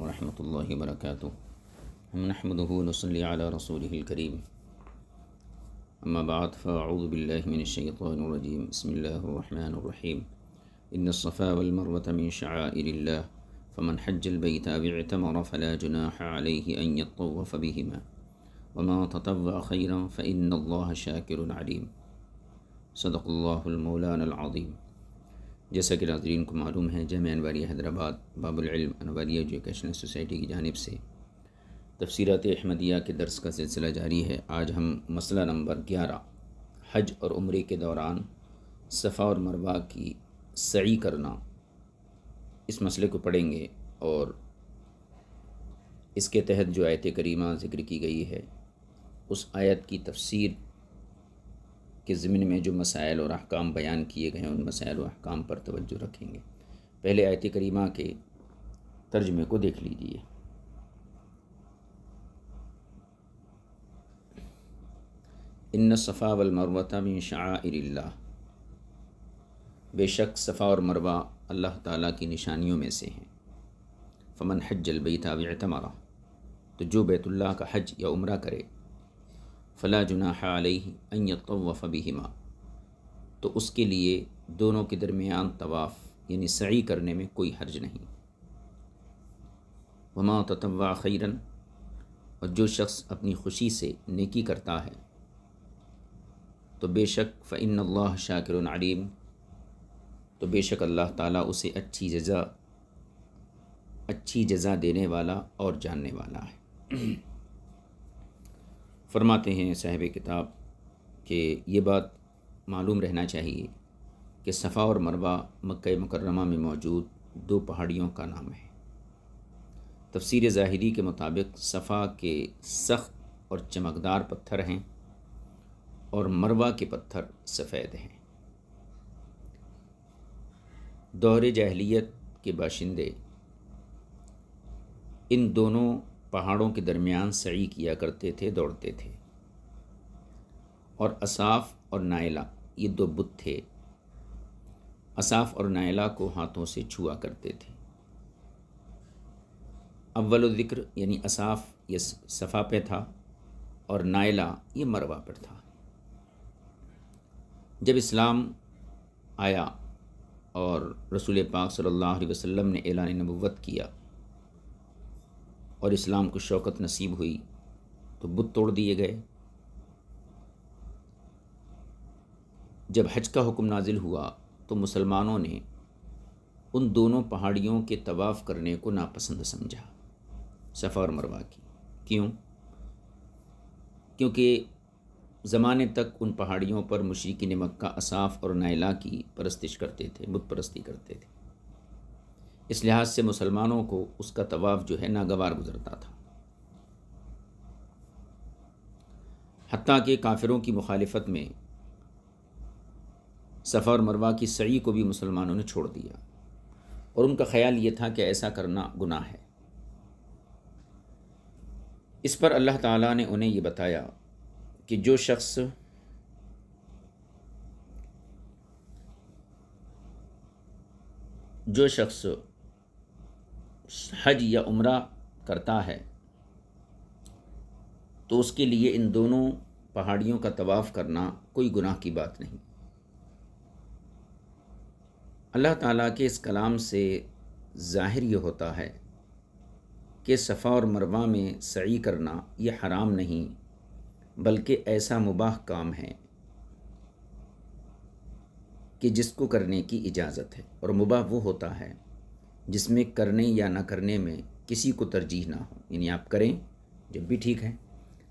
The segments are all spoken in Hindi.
ورحمة الله وبركاته نحمده ونصلي على رسوله الكريم أما بعد فأعوذ بالله من الشيطان الرجيم بسم الله الرحمن الرحيم إن الصفا والمروة من شعائر الله فمن حج البيت أو اعتمر فلا جناح عليه أن يطوف بهما وما تطوع خيرا فإن الله شاكر عليم صدق الله المولان العظيم जैसा कि नाजरीन को मालूम है जम अनवारी हैदराबाद बाबुलम अनवारी एजुकेशनल सोसाइटी की जानब से तफसरत अहमदिया के दर्स का सिलसिला जारी है आज हम मसला नंबर ग्यारह हज और उम्र के दौरान सफ़ा और मरवा की सही करना इस मसले को पढ़ेंगे और इसके तहत जो आयत करीमा ज़िक्र की गई है उस आयत की तफसीर के ज़मीन में जो मसाइल और अहकाम बयान किए गए हैं उन मसाइल और अहकाम पर तवज्जो रखेंगे पहले आयत करीमा के तर्जमे को देख लीजिए इन सफ़ा वलमरवा में शाह बेशक सफ़ा और मरवा अल्लाह ताला की निशानियों में से हैं फ़मन हज जलबई ताब तो जो बैतुल्ला का हज या उम्र करे फ़ला जुनाह अन यतवफ़ बिहिमा तो उसके लिए दोनों के दरमियान तवाफ़ यानी सही करने में कोई हर्ज नहीं वमा ततवा खैरन और जो शख्स अपनी खुशी से नेकी करता है तो बेशक फ़िन अल्लाह शाकिर तो बेशक अल्लाह ताला उसे अच्छी जजा अच्छी जजा देने वाला और जानने वाला है फरमाते हैं साहब किताब के ये बात मालूम रहना चाहिए कि सफ़ा और मरवा मक् मुकरमा में मौजूद दो पहाड़ियों का नाम है तफसीर ज़ाहरी के मुताबिक सफ़ा के सख्त और चमकदार पत्थर हैं और मरवा के पत्थर सफ़ेद हैं दोहरे जहलीत के बाशिंदे इन दोनों पहाड़ों के दरमियान सड़ी किया करते थे दौड़ते थे और असाफ और नायला ये दो बुत थे असाफ और नायला को हाथों से छुआ करते थे अव्वल ज़िक्र यानी असाफ ये सफ़ा पे था और नायला ये मरवा पर था जब इस्लाम आया और रसूल पाक सल्लल्लाहु अलैहि वसल्लम ने एलान नबूवत किया और इस्लाम को शौकत नसीब हुई तो बुत तोड़ दिए गए जब हज का हुक्म नाजिल हुआ तो मुसलमानों ने उन दोनों पहाड़ियों के तवाफ़ करने को नापसंद समझा सफ़ा और मरवा की क्यों क्योंकि ज़माने तक उन पहाड़ियों पर मशीक मक्का असाफ़ और नायला की परस्तिश करते थे बुत परस्ती करते थे इस लिहाज से मुसलमानों को उसका तवाफ़ जो है नागवार गुजरता था हती के काफिरों की मुखालफत में सफ़ा और मरवा की सड़ी को भी मुसलमानों ने छोड़ दिया और उनका ख्याल ये था कि ऐसा करना गुनाह है इस पर अल्लाह ताला ने उन्हें ये बताया कि जो शख्स जो शख्स हज या उम्र करता है तो उसके लिए इन दोनों पहाड़ियों का तवाफ़ करना कोई गुनाह की बात नहीं अल्लाह ताला के इस कलाम से ज़ाहिर ये होता है कि सफ़ा और मरवा में सही करना यह हराम नहीं बल्कि ऐसा मुबाह काम है कि जिसको करने की इजाज़त है और मुबाह वो होता है जिसमें करने या ना करने में किसी को तरजीह ना हो यानी आप करें जब भी ठीक है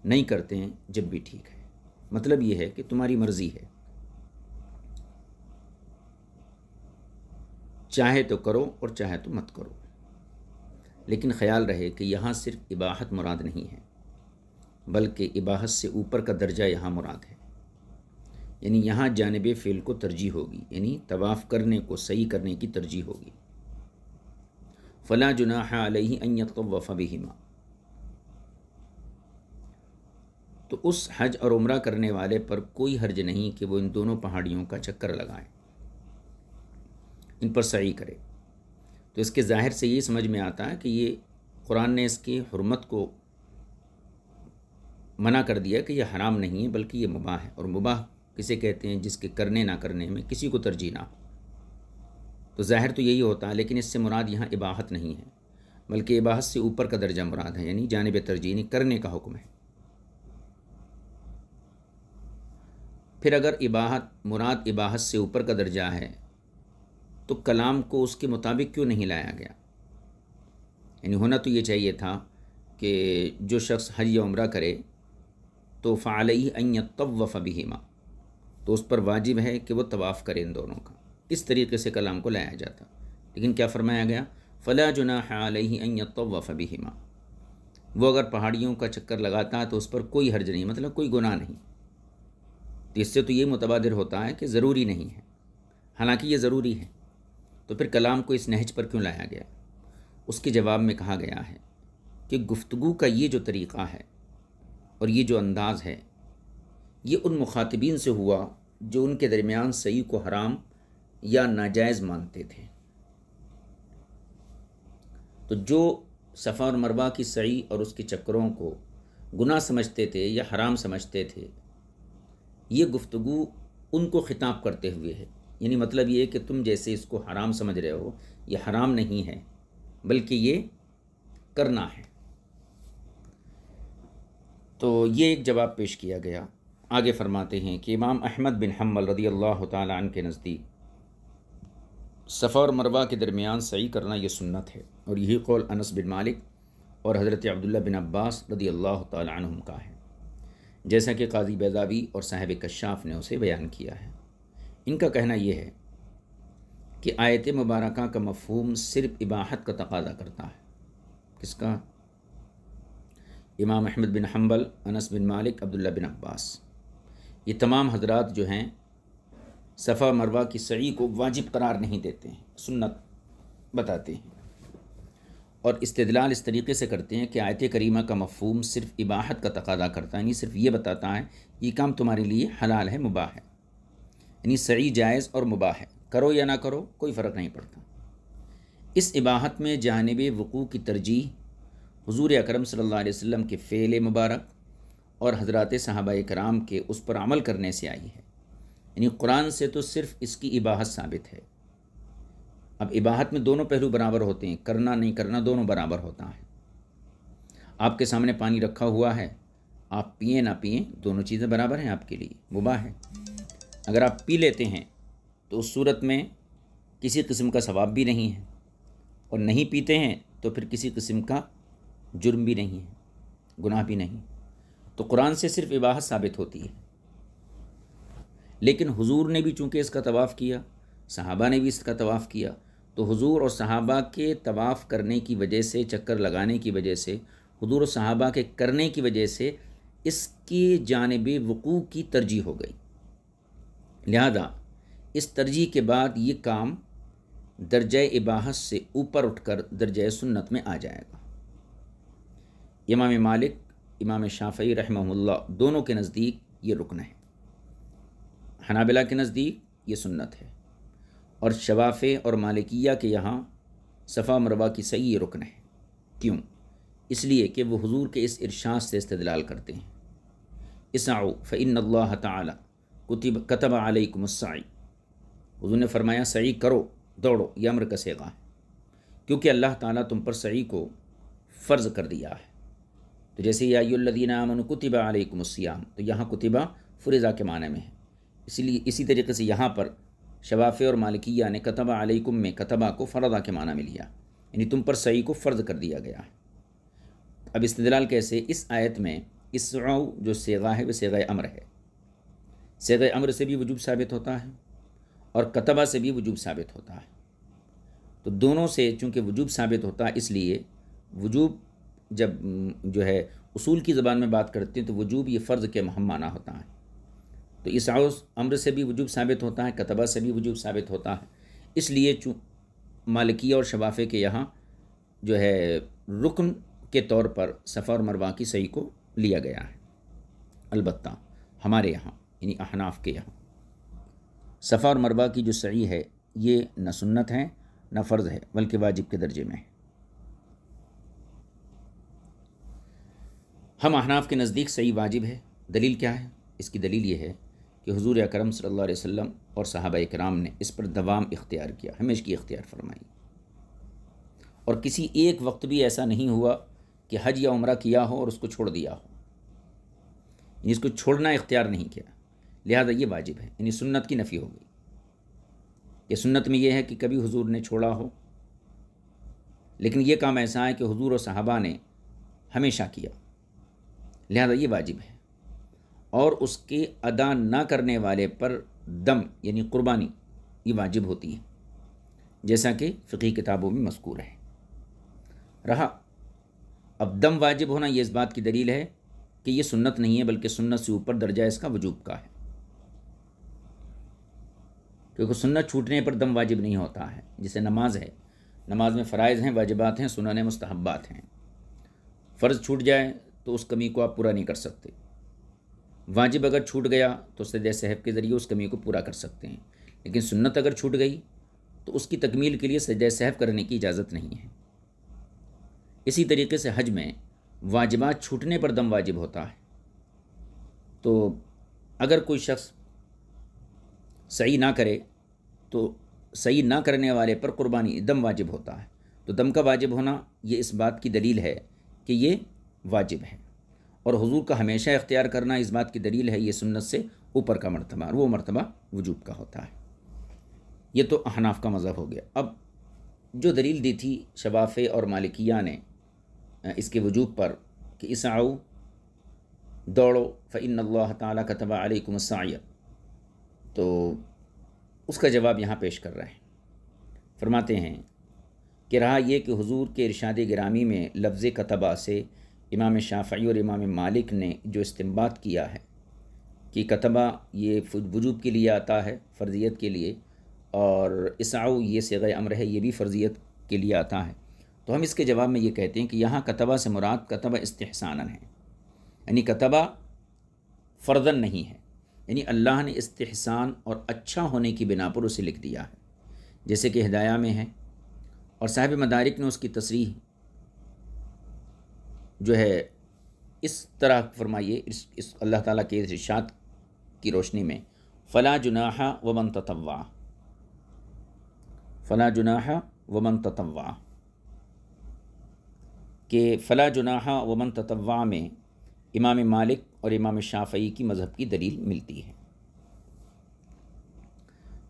नहीं करते हैं जब भी ठीक है मतलब ये है कि तुम्हारी मर्ज़ी है चाहे तो करो और चाहे तो मत करो लेकिन ख्याल रहे कि यहाँ सिर्फ इबाहत मुराद नहीं है बल्कि इबाहत से ऊपर का दर्जा यहाँ मुराद है यानी यहाँ जानब फ़ेल को तरजीह होगी यानी तवाफ़ करने को सही करने की तरजीह होगी फ़ला जुनाह अलतवफ़ बिहिमा तो उस हज और उम्र करने वाले पर कोई हर्ज नहीं कि वो इन दोनों पहाड़ियों का चक्कर लगाएं इन पर सही करे तो इसके ज़ाहिर से ये समझ में आता है कि ये कुरान ने इसकी हरमत को मना कर दिया कि यह हराम नहीं है बल्कि ये मुबाह है और मुबाह किसे कहते हैं जिसके करने ना करने में किसी को तरजीह ना हो तो ज़ाहिर तो यही होता है लेकिन इससे मुराद यहाँ इबाहत नहीं है बल्कि इबाहत से ऊपर का दर्जा मुराद है यानी जानब तरजीनी करने का हुक्म है फिर अगर इबाहत मुराद इबाहत से ऊपर का दर्जा है तो कलाम को उसके मुताबिक क्यों नहीं लाया गया यानी होना तो ये चाहिए था कि जो शख्स हज या उम्र करे तो फ़ालई तवफ़ बिहिमा तो उस पर वाजिब है कि वह तवाफ़ करें इन दोनों का इस तरीके से कलाम को लाया जाता लेकिन क्या फरमाया गया फ़ला जुना ही हिमा वो अगर पहाड़ियों का चक्कर लगाता तो उस पर कोई हर्ज नहीं मतलब कोई गुनाह नहीं तो इससे तो ये मुतबादर होता है कि ज़रूरी नहीं है हालांकि ये ज़रूरी है तो फिर कलाम को इस नहज पर क्यों लाया गया उसके जवाब में कहा गया है कि गुफ्तु का ये जो तरीक़ा है और ये जो अंदाज़ है ये उन मुखातबीन से हुआ जो उनके दरमियान सही को हराम या नाजायज़ मानते थे तो जो सफ़ा और मरवा की सही और उसके चक्करों को गुनाह समझते थे या हराम समझते थे ये गुफ्तगु उनको ख़िताब करते हुए है यानी मतलब ये कि तुम जैसे इसको हराम समझ रहे हो ये हराम नहीं है बल्कि ये करना है तो ये एक जवाब पेश किया गया आगे फरमाते हैं कि इमाम अहमद बिन हम्बल रदी अल्लाह तन के नज़दीक सफ़ा और मरवा के दरमियान सही करना यह सुन्नत है और यही कौल अनस बिन मालिक और हज़रत अब्दुल्ला बिन अब्बास रदी अल्लाह तुम का है जैसा कि काजी बेजावी और साहब कशाफ ने उसे बयान किया है इनका कहना यह है कि आयत मुबारक का मफहम सिर्फ इबाहत का तकाजा करता है किसका Imam Ahmad bin Hanbal Anas bin Malik Abdullah बिन अब्बास ये तमाम हजरात जो हैं सफ़ा मरवा की सड़ी को वाजिब करार नहीं देते हैं सुन्नत बताते हैं और इस्तलाल इस तरीके से करते हैं कि आयत करीमा का मफहम सिर्फ इबाहत का तकादा करता है यानी सिर्फ ये बताता है ये काम तुम्हारे लिए हलाल है मुबाह है यानी सड़ी जायज़ और मुबाह है करो या ना करो कोई फ़र्क नहीं पड़ता इस इबाहत में जानब वकू की तरजीह हजूर अक्रम सल्ला वम के फ़ेल मुबारक और हजरत साहबा कराम के उस पर अमल करने से आई है यानी कुरान से तो सिर्फ इसकी इबाहत साबित है अब इबाहत में दोनों पहलू बराबर होते हैं करना नहीं करना दोनों बराबर होता है आपके सामने पानी रखा हुआ है आप पिए ना पिए दोनों चीज़ें बराबर हैं आपके लिए मुबा है अगर आप पी लेते हैं तो उस सूरत में किसी किस्म का सवाब भी नहीं है और नहीं पीते हैं तो फिर किसी किस्म का जुर्म भी नहीं है गुनाह भी नहीं तो कुरान से सिर्फ इबाहत साबित होती है लेकिन हुजूर ने भी चूँकि इसका तवाफ़ किया सहाबा ने भी इसका तवाफ़ किया तो हुजूर और सहाबा के तवाफ़ करने की वजह से चक्कर लगाने की वजह से हुजूर और सहाबा के करने की वजह से इसकी जानब वक़ू की तरजीह हो गई लिहाजा इस तरजीह के बाद ये काम दर्ज इबाहत से ऊपर उठकर दर्ज सुन्नत में आ जाएगा इमाम मालिक इमाम शाफ़ी रहमल्ला दोनों के नज़दीक ये रुकना है हनाबिला के नज़दीक ये सुन्नत है और शवाफ़ और मालिकिया के यहाँ सफ़ा मरवा की सही रुकन है क्यों इसलिए कि वह हजूर के इस इर्शाद से इस्तलाल करते हैं इसाओ फ़ैन अल्लाह ततब कतब आलकुमसाई हजूर ने फरमाया सही करो दौड़ो यह अमर कसेगा क्योंकि अल्लाह ताला तुम पर सही को फ़र्ज़ कर दिया है तो जैसे यायुल्लदीन आमन कुतबा आलकुमस्याम तो यहाँ कुतिबा फ़ुरज़ा के माने में है इसीलिए इसी तरीके से यहाँ पर शवाफ़ और मालिकिया ने कतबा अलैकुम में कतबा को फ़रदा के माना में लिया यानी तुम पर सही को फ़र्ज कर दिया गया अब इस्तलाल कैसे इस आयत में इस जो सेगा है वह सेगा अमर है सेगा अमर से भी वजूब साबित होता है और कतबा से भी वजूब साबित होता है तो दोनों से चूँकि वजूब साबित होता है इसलिए वजूब जब जो है उसूल की ज़बान में बात करते हैं तो वजूब ये फ़र्ज़ के महम माना होता है तो इस अम्र से भी वजूब साबित होता है कतबा से भी वजूब साबित होता है इसलिए चूँ मालिकी और शवाफ़े के यहाँ जो है रुकन के तौर पर सफ़ा और मरवा की सही को लिया गया है अलबत् हमारे यहाँ यानी अहनाफ के यहाँ सफ़ा और मरवा की जो सही है ये न सुन्नत है न फ़र्ज़ है बल्कि वाजिब के दर्जे में है हम अहनाफ के नज़दीक सही वाजिब है दलील क्या है इसकी दलील ये है कि हजूर अक्रम सल्ला और साहब कराम ने इस पर दवाम इख्तियार किया हमेश की इख्तियार फरमाई और किसी एक वक्त भी ऐसा नहीं हुआ कि हज या उम्र किया हो और उसको छोड़ दिया हो इसको छोड़ना इख्तियार नहीं किया लिहाजा ये वाजिब है यानी सुन्नत की नफ़ी हो गई ये सुन्नत में यह है कि कभी हजूर ने छोड़ा हो लेकिन ये काम ऐसा है कि हजूर और साहबा ने हमेशा किया लिहाजा ये वाजिब है और उसके अदा ना करने वाले पर दम यानी क़ुरबानी ये वाजिब होती है जैसा कि फ़िकी किताबों में मस्कूर है रहा अब दम वाजिब होना ये इस बात की दलील है कि ये सुन्नत नहीं है बल्कि सुन्नत से ऊपर दर्जा इसका वजूब का है क्योंकि सुन्नत छूटने पर दम वाजिब नहीं होता है जैसे नमाज है नमाज में फ़रज़ हैं वाजिबात हैं सुनन मुस्तहबात हैं फ़र्ज़ छूट जाए तो उस कमी को आप पूरा नहीं कर सकते वाजिब अगर छूट गया तो सद सहब के ज़रिए उस कमी को पूरा कर सकते हैं लेकिन सुन्नत अगर छूट गई तो उसकी तकमील के लिए सजद सहब करने की इजाज़त नहीं है इसी तरीके से हज में वाजिबात छूटने पर दम वाजिब होता है तो अगर कोई शख्स सही ना करे तो सही ना करने वाले पर कुर्बानी दम वाजिब होता है तो दम का वाजिब होना ये इस बात की दलील है कि ये वाजिब है और हजूर का हमेशा इख्तियार करना इस बात की दलील है ये सुन्नत से ऊपर का मरतबा वो मरतबा वजूब का होता है ये तो अहनाफ का मज़हब हो गया अब जो दलील दी थी शवाफ़े और मालिकिया ने इसके वजूब पर कि इसाऊ दौड़ो फ़िन अल्लाह ताली का तबा अलकुमसाया तो उसका जवाब यहाँ पेश कर रहे हैं फरमाते हैं कि रहा यह कि हुजूर के इरशादे गिरामी में लफ्ज़ कतबा से इमाम शाफी और इमाम मालिक ने जो इस्तेमाल किया है कि कतबा ये वजूब के लिए आता है फ़र्जियत के लिए और इसाऊ ये सग अमर है ये भी फ़र्जियत के लिए आता है तो हम इसके जवाब में ये कहते हैं कि यहाँ कतबा से मुराद कतबा इस्तेहसाना है यानी कतबा फ़र्दन नहीं है यानी अल्लाह ने इस्तेहसान और अच्छा होने की बिना पर उसे लिख दिया है जैसे कि हदाया में है और साहिब मदारिक ने उसकी तसरीह जो है इस तरह फरमाइए इस इस अल्लाह ताला के इर्शाद की रोशनी में फ़ला जुनाहा वमन ततवा फ़ला जुनाहा वमन ततवा के फ़ला जुनाहा मन ततवा में इमाम मालिक और इमाम शाफई की मज़हब की दलील मिलती है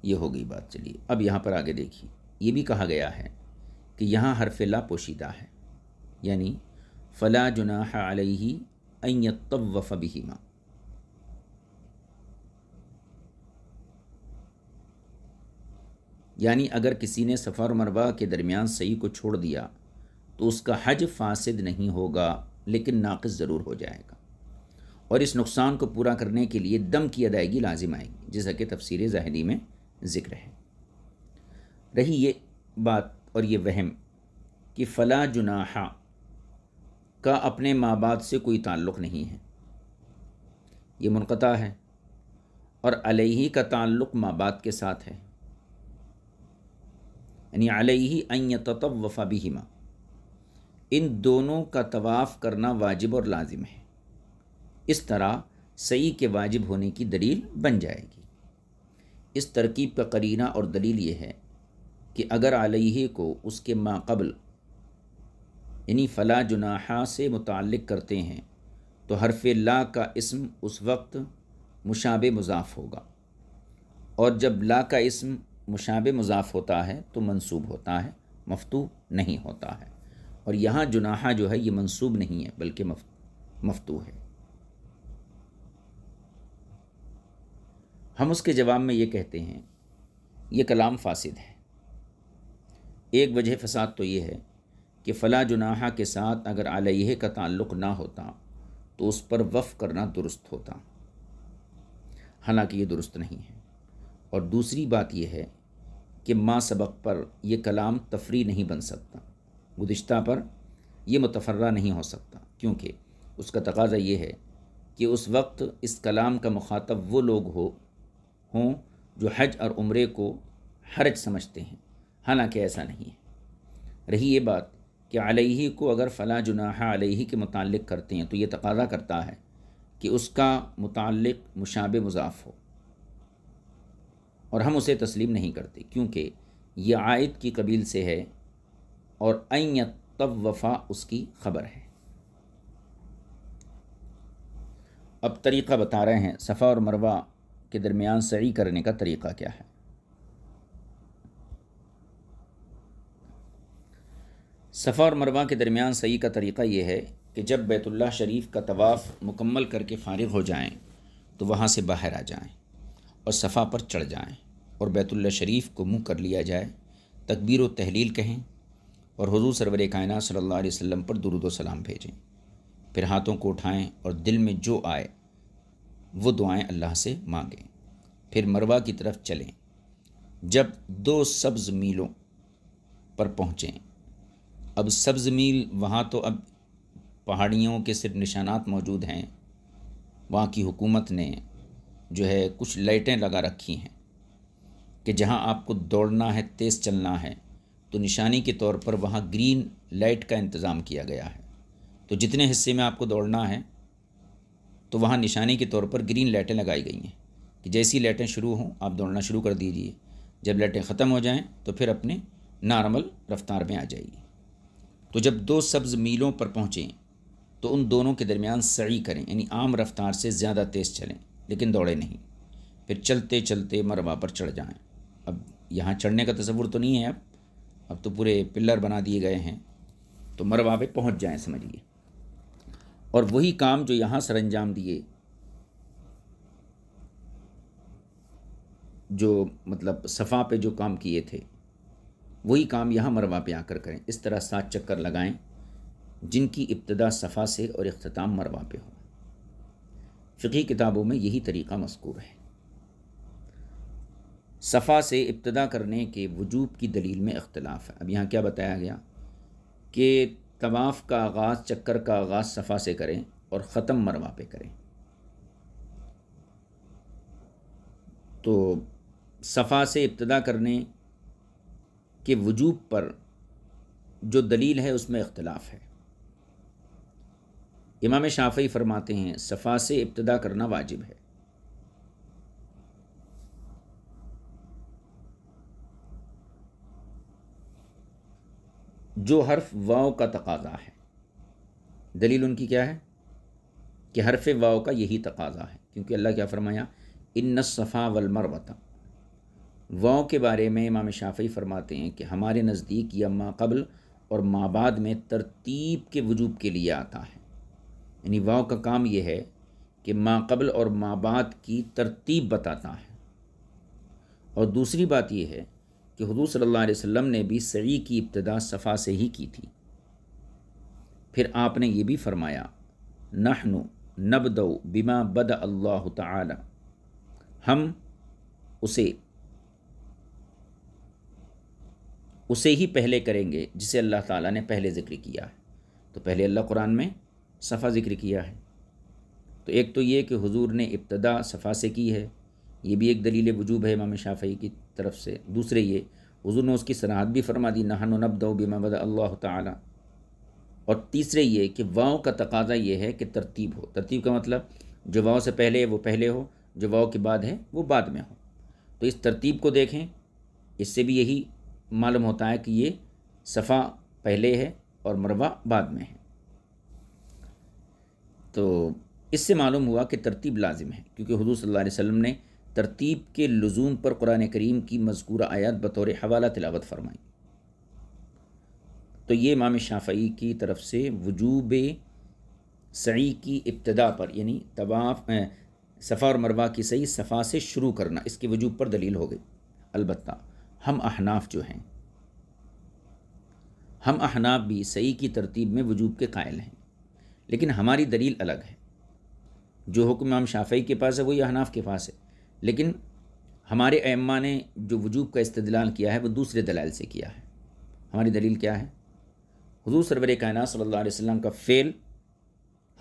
ये हो गई बात चलिए अब यहाँ पर आगे देखिए ये भी कहा गया है कि यहाँ हरफिला पोशीदा है यानी फ़ला जुनाह अलैहि अयत्तवफ़ यानी अगर किसी ने सफ़र मरवा के दरमियान सही को छोड़ दिया तो उसका हज फासिद नहीं होगा लेकिन नाक़ ज़रूर हो जाएगा और इस नुकसान को पूरा करने के लिए दम की अदायगी लाजिम आएगी जैसा कि तफसर ज़ाहरी में ज़िक्र है रही ये बात और ये वहम कि फ़ला जुनाहा का अपने माँ बाप से कोई ताल्लुक़ नहीं है ये मुनक़ा है और अलही का ताल्लुक़ माँ बाप के साथ है यानी अलही अन्य ततब वफ़ा भी माँ इन दोनों का तवाफ़ करना वाजिब और लाजिम है इस तरह सई के वाजिब होने की दलील बन जाएगी इस तरकीब का करीना और दलील ये है कि अगर आलही को उसके माँ कबल यानी फ़ला जुनाहा से मुतल करते हैं तो हरफ ला का इसम उस वक्त मुशाब मजाफ़ होगा और जब ला का इसम मुशाब मजाफ होता है तो मनसूब होता है मफतू नहीं होता है और यहाँ जुनाहा जो है ये मनसूब नहीं है बल्कि मफतू है हम उसके जवाब में ये कहते हैं ये कलाम फासिद है एक वजह फसाद तो ये है कि फ़ला जुनाहा के साथ अगर आलिह का ताल्लुक़ ना होता तो उस पर वफ़ करना दुरुस्त होता हालांकि ये दुरुस्त नहीं है और दूसरी बात यह है कि माँ सबक पर यह कलाम तफरी नहीं बन सकता गुज्तः पर यह मतफर्रा नहीं हो सकता क्योंकि उसका तकाजा ये है कि उस वक्त इस कलाम का मुखातब वो लोग हो हों जो हज और उम्रे को हरज समझते हैं हालांकि ऐसा नहीं है रही ये बात कि अलही को अगर फ़ला जुनाह अलही के मुतल करते हैं तो ये तकाजा करता है कि उसका मुतल मुशाब मुजाफ हो और हम उसे तस्लीम नहीं करते क्योंकि ये आयत की कबील से है और तब वफ़ा उसकी ख़बर है अब तरीक़ा बता रहे हैं सफ़ा और मरवा के दरमियान सही करने का तरीक़ा क्या है सफ़ा और मरवा के दरमियान सही का तरीक़ा ये है कि जब बैतुल्ला शरीफ का तवाफ़ मुकम्मल करके फ़ारिग हो जाएं तो वहाँ से बाहर आ जाएँ और सफ़ा पर चढ़ जाएँ और बैतुल्ला शरीफ को मुँह कर लिया जाए तकबीर व तहलील कहें और हजू सरवर कायन सल्ला वसम पर दुरुद सलाम भेजें फिर हाथों को उठाएँ और दिल में जो आए वो दुआएँ अल्लाह से मांगें फिर मरवा की तरफ चलें जब दो सब्ज़ मीलों पर पहुँचें अब सब्ज़ मील वहाँ तो अब पहाड़ियों के सिर्फ निशानात मौजूद हैं वहाँ की हुकूमत ने जो है कुछ लाइटें लगा रखी हैं कि जहाँ आपको दौड़ना है तेज़ चलना है तो निशानी के तौर पर वहाँ ग्रीन लाइट का इंतज़ाम किया गया है तो जितने हिस्से में आपको दौड़ना है तो वहाँ निशानी के तौर पर ग्रीन लाइटें लगाई गई हैं कि जैसी लाइटें शुरू हों आप दौड़ना शुरू कर दीजिए जब लाइटें ख़त्म हो जाएँ तो फिर अपने नॉर्मल रफ्तार में आ जाइए तो जब दो सब्ज़ मीलों पर पहुँचें तो उन दोनों के दरमियान सड़ी करें यानी आम रफ्तार से ज़्यादा तेज़ चलें लेकिन दौड़े नहीं फिर चलते चलते मरवा पर चढ़ जाएं अब यहाँ चढ़ने का तस्वुर तो नहीं है अब अब तो पूरे पिलर बना दिए गए हैं तो मरवा पे पहुँच जाएँ समझिए और वही काम जो यहाँ सर अंजाम दिए जो मतलब सफ़ा पे जो काम किए थे वही काम यहाँ मरवा पे आकर करें इस तरह सात चक्कर लगाएं जिनकी इब्तदा सफ़ा से और अख्ताम मरवा पे हो फ़िकी किताबों में यही तरीका मशकूर है सफ़ा से इब्तदा करने के वजूब की दलील में अख्तिलाफ है अब यहाँ क्या बताया गया कि तवाफ़ का आगाज़ चक्कर का आगाज़ सफ़ा से करें और ख़त्म मरवा पे करें तो सफ़ा से इब्तदा करने के वजूब पर जो दलील है उसमें इख्तलाफ है इमाम शाफी फरमाते हैं सफ़ा से इब्तदा करना वाजिब है जो हर्फ वाओ का तकाजा है दलील उनकी क्या है कि हरफ वाओ का यही तकाजा है क्योंकि अल्लाह क्या फ़रमाया इन सफ़ा वलमरवता वाओ के बारे में इमाम शाफी फरमाते हैं कि हमारे नज़दीक यह माँ कबल और माँ बाद में तरतीब के वजूब के लिए आता है यानी वाओ का काम यह है कि माँ कबल और माँ बाद की तरतीब बताता है और दूसरी बात यह है कि हजू सल्ला वसम ने भी सही की इब्तदा सफ़ा से ही की थी फिर आपने ये भी फरमाया नहनु दो बिमा बद अल्लाह ताला हम उसे उसे ही पहले करेंगे जिसे अल्लाह ताला ने पहले ज़िक्र किया है तो पहले अल्लाह कुरान में सफ़ा ज़िक्र किया है तो एक तो ये कि हुजूर ने इब्तदा सफ़ा से की है ये भी एक दलील वजूब है इमाम शाफी की तरफ से दूसरे ये हुजूर ने उसकी सराहत भी फरमा दी नहन नबदो बिमा बद अल्लाह ताला और तीसरे ये कि वाओ का तकाजा ये है कि तरतीब हो तरतीब का मतलब जो वाओ से पहले है वो पहले हो जो वाओ के बाद है वो बाद में हो तो इस तरतीब को देखें इससे भी यही मालूम होता है कि ये सफ़ा पहले है और मरवा बाद में है तो इससे मालूम हुआ कि तरतीब लाजिम है क्योंकि हजू सल्ला वसम ने तरतीब के लजूम पर कुरान करीम की मजकूर आयात बतौर हवाला तिलावत फरमाई तो ये इमाम शाफई की तरफ से वजूब सई की इब्तदा पर यानी तवाफ़ सफ़ा और मरवा की सही सफ़ा से शुरू करना इसके वजूब पर दलील हो गई अलबत्ता हम अहनाफ जो हैं हम अहनाफ भी सही की तरतीब में वजूब के कायल हैं लेकिन हमारी दलील अलग है जो हुक्म इमाम शाफी के पास है वही अहनाफ के पास है लेकिन हमारे अम्मा ने जो वजूब का इस्तलाल किया है वो दूसरे दलाल से किया है हमारी दलील क्या है हजू सरवर कायन सल्ला वसम का फ़ेल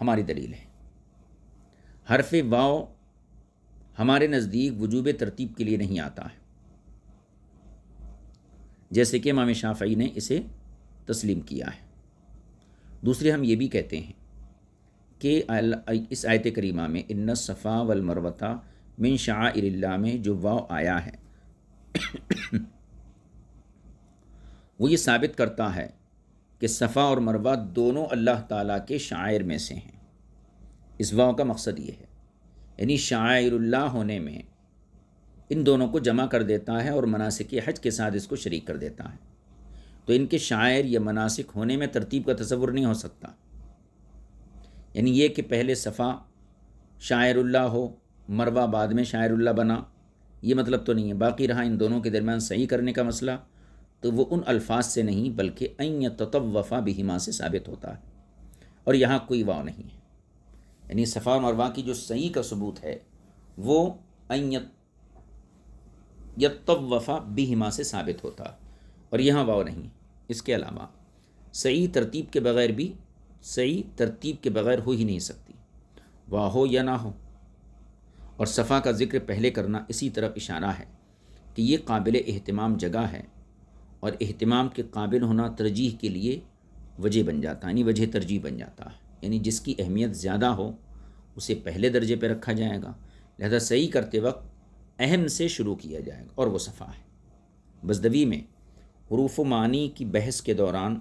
हमारी दलील है हरफ वाव हमारे नज़दीक वजूब तरतीब के लिए नहीं आता है जैसे कि इमाम शाफी ने इसे तस्लीम किया है दूसरे हम ये भी कहते हैं कि इस आयत करीमा में इन्न सफ़ा वलमरवता मिन शाह में जो वाव आया है वो ये साबित करता है कि सफ़ा और मरवा दोनों अल्लाह ताला के शायर में से हैं इस वाव का मकसद ये है यानी शायरुल्लाह होने में इन दोनों को जमा कर देता है और मनासिक हज के साथ इसको शरीक कर देता है तो इनके शायर या मनासिक होने में तरतीब का तस्वुर नहीं हो सकता यानी ये कि पहले सफ़ा शायरुल्ला हो मरवा बाद में शायरुल्ला बना ये मतलब तो नहीं है बाकी रहा इन दोनों के दरमियान सही करने का मसला तो वो उन अल्फाज से नहीं बल्कि अं ततवफ़ा बिहिमा से साबित होता है और यहाँ कोई वाव नहीं है यानी सफ़ा और मरवा की जो सही का सबूत है वो अं या तब वफ़ा बिहिमा से साबित होता और यहाँ वाव नहीं इसके अलावा सही तरतीब के बग़ैर भी सही तरतीब के बग़ैर हो ही नहीं सकती वाह हो या ना हो और सफ़ा का ज़िक्र पहले करना इसी तरफ इशारा है कि ये काबिल अहतमाम जगह है और अहतमाम के काबिल होना तरजीह के लिए वजह बन जाता है यानी वजह तरजीह बन जाता है यानी जिसकी अहमियत ज़्यादा हो उसे पहले दर्जे पर रखा जाएगा लिहाजा सही करते वक्त अहम से शुरू किया जाएगा और वो सफ़ा है बजदवी में हरूफ मानी की बहस के दौरान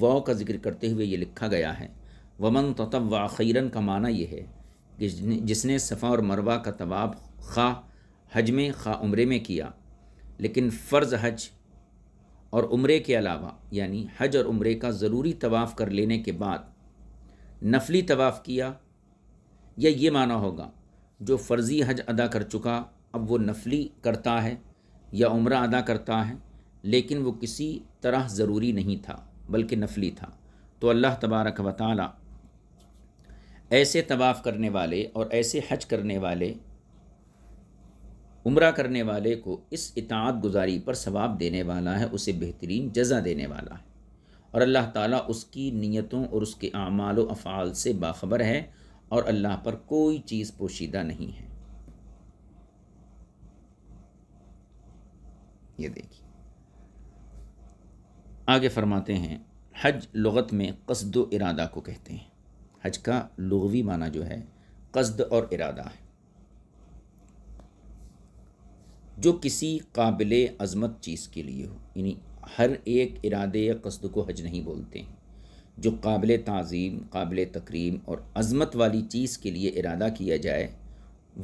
व का जिक्र करते हुए ये लिखा गया है वमन ततव खीरन का माना यह है कि जिसने सफ़ा और मरवा का तवाब खा हज में खा उम्रे में किया लेकिन फ़र्ज़ हज और उम्रे के अलावा यानी हज और उम्रे का ज़रूरी तवाफ़ कर लेने के बाद नफली तवाफ़ किया या ये माना होगा जो फ़र्ज़ी हज अदा कर चुका अब वो नफली करता है या उम्र अदा करता है लेकिन वो किसी तरह ज़रूरी नहीं था बल्कि नफली था तो अल्लाह तबारक व ताली ऐसे तवाफ़ करने वाले और ऐसे हज करने वाले उम्र करने वाले को इस इतात गुजारी पर सवाब देने वाला है उसे बेहतरीन जजा देने वाला है और अल्लाह ताला उसकी नीयतों और उसके अमाल अफ़ाल से बाखबर है और अल्लाह पर कोई चीज़ पोशीदा नहीं है ये देखिए आगे फरमाते हैं हज लगत में कसद इरादा को कहते हैं हज का लगवी माना जो है कसद और इरादा है जो किसी काबिल अजमत चीज़ के लिए हो यानी हर एक इरादे या कसद को हज नहीं बोलते हैं जो काबिल तज़ीम काबिल तकरीम और अजमत वाली चीज़ के लिए इरादा किया जाए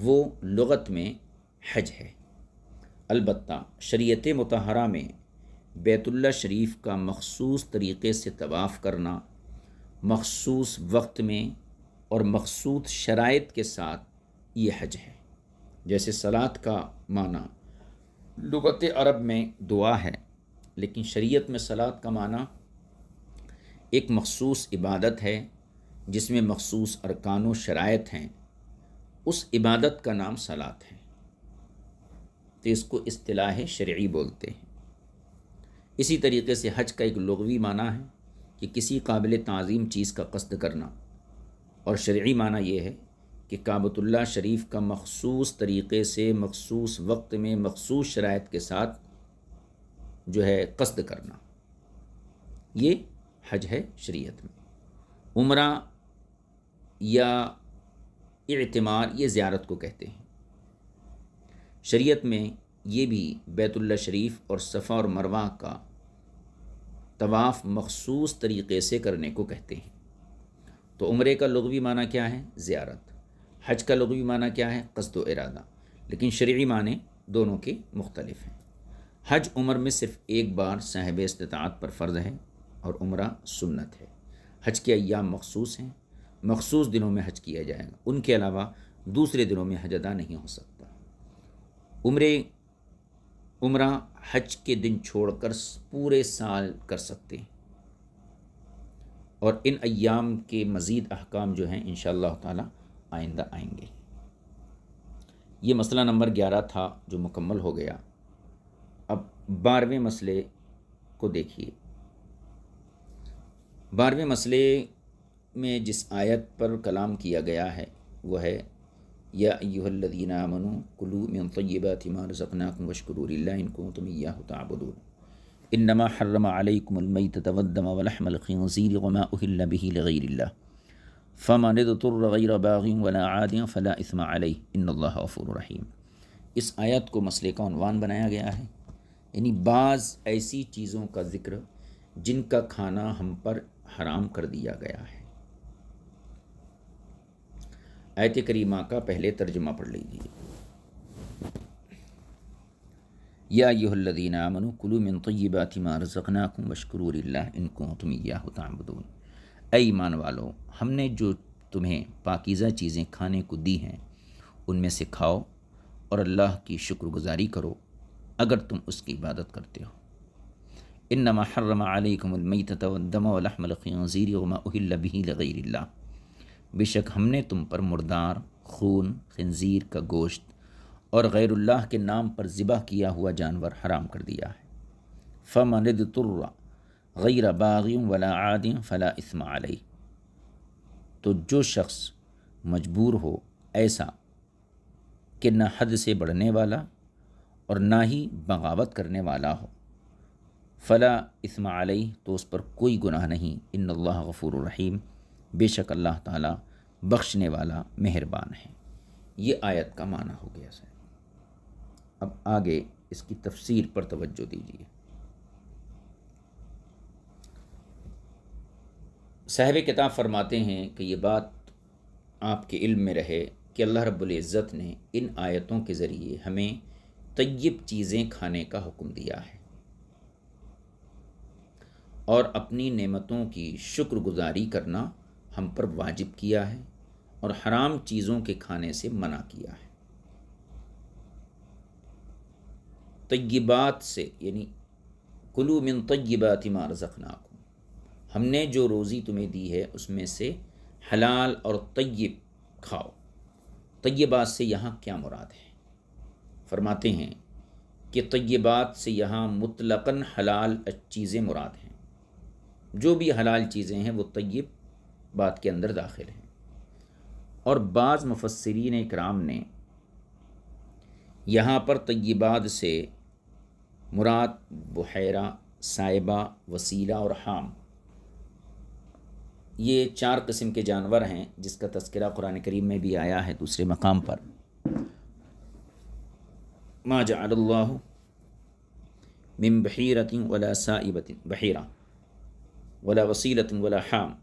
वो लगत में हज है अलबत् शरीत मतहरा में बैतुल्ला शरीफ का मखसूस तरीक़े से तवाफ़ करना मखसूस वक्त में और मखसूस शराइ के साथ ये हज है जैसे सलात का माना लगत अरब में दुआ है लेकिन शरीयत में सलात का माना एक मखसूस इबादत है जिसमें मखसूस अरकान शराइ हैं उस इबादत का नाम सलात है तो इसको असलाह शर्य बोलते हैं इसी तरीके से हज का एक लगवी माना है कि किसी काबिल तज़ीम चीज़ का कस्द करना और शर्य माना यह है कि काबतुल्ला शरीफ का मखसूस तरीक़े से मखसूस वक्त में मखसूस शरात के साथ जो है कस्द करना ये हज है शरीयत में उम्र या इतमार ये ज़्यारत को कहते हैं शरीयत में ये भी बैतुल्ला शरीफ और सफ़ा और मरवा का तवाफ़ मखसूस तरीक़े से करने को कहते हैं तो उम्र का लघवी माना क्या है ज़्यारत हज का लघवी माना क्या है कस्द व इरादा लेकिन शर्य माने दोनों के मुख्तलिफ हैं हज उम्र में सिर्फ़ एक बार साहब इस्तात पर फ़र्ज है और उम्र सुन्नत है हज के अयाम मखसूस हैं मखसूस दिनों में हज किया जाएगा उनके अलावा दूसरे दिनों में हज अदा नहीं हो सकता उम्रे उम्र हज के दिन छोड़कर पूरे साल कर सकते हैं और इन अयाम के मज़ीद अहकाम जो हैं इन ताला आइंदा आएंगे ये मसला नंबर ग्यारह था जो मुकम्मल हो गया अब बारहवें मसले को देखिए बारहवें मसले में जिस आयत पर कलाम किया गया है वह है या अयुहल्लिन आमनु कुलू मिन तय्यबात मा रज़क़नाकुम वशकुरु लिल्लाहि इन कुंतुम इय्याहु तअबुदून इन्नमा हर्रम अलैकुम अलमैतत वद्दम वलहम अलखिंज़ीर वमा उहिल्ल बिहि लिग़ैरिल्लाह फ़मन इज़्तुर्र ग़ैर बाग़िन वला आदिन फ़ला इस्म अलैह इन्नल्लाह गफ़ूरुर रहीम इस आयत को मसले का उनवान बनाया गया है यानी बाज़ ऐसी चीज़ों का ज़िक्र जिनका खाना हम पर हराम कर दिया गया है आयत करीमा का पहले तर्जुमा पढ़ लीजिए या यदीन आमनु कुलु मिन तय्यबातिमा रज़क़नाकुम वशकुरुल्लाह इनको तुम या तबदून ऐ ईमान वालो हमने जो तुम्हें पाकिज़ा चीज़ें खाने को दी हैं उनमें से खाओ और अल्लाह की शुक्रगुजारी करो अगर तुम उसकी इबादत करते हो इन नमा हर्रमा अलकमलमतम वलहमल ख़ीज़ीर वमा उहिल्ल भी लगैर बेशक हमने तुम पर मुर्दार खून खंजीर का गोश्त और गैरुल्लाह के नाम पर ज़िबा किया हुआ जानवर हराम कर दिया है फ़मरद तुर्रा गैर बागियों वला आदिम फ़ला इसमा आलही तो जो शख्स मजबूर हो ऐसा कि न हद से बढ़ने वाला और ना ही बगावत करने वाला हो फ़ला इसमा तो उस पर कोई गुनाह नहीं इन गफ़ूर रहीम बेशक अल्लाह ताला बख्शने वाला मेहरबान है ये आयत का माना हो गया सर अब आगे इसकी तफसीर पर तवज्जो दीजिए साहब किताब फरमाते हैं कि ये बात आपके इल्म में रहे कि अल्लाह रब्ज़त ने इन आयतों के ज़रिए हमें तय्यब चीज़ें खाने का हुक्म दिया है और अपनी नेमतों की शुक्रगुजारी करना हम पर वाजिब किया है और हराम चीज़ों के खाने से मना किया है तय्यबात से यानी कुलू मिन तय्यबात इमार जखनाकुम हमने जो रोज़ी तुम्हें दी है उसमें से हलाल और तय्यब खाओ तय्यबात से यहाँ क्या मुराद है फरमाते हैं कि तय्यबात से यहाँ मुतलकन हलाल चीज़ें मुराद हैं जो भी हलाल चीज़ें हैं वो तय्यब बात के अंदर दाखिल है और बाज़ मुफसरीन कराम ने यहाँ पर तय्यबाद से मुराद बहरा साइबा वसीला और हाम ये चार कस्म के जानवर हैं जिसका तस्करा कुरान करीम में भी आया है दूसरे मकाम पर मा जल्ला मिम बहीरतिन वला साइबतिन बहीरा वला वसीलतिन वला हाम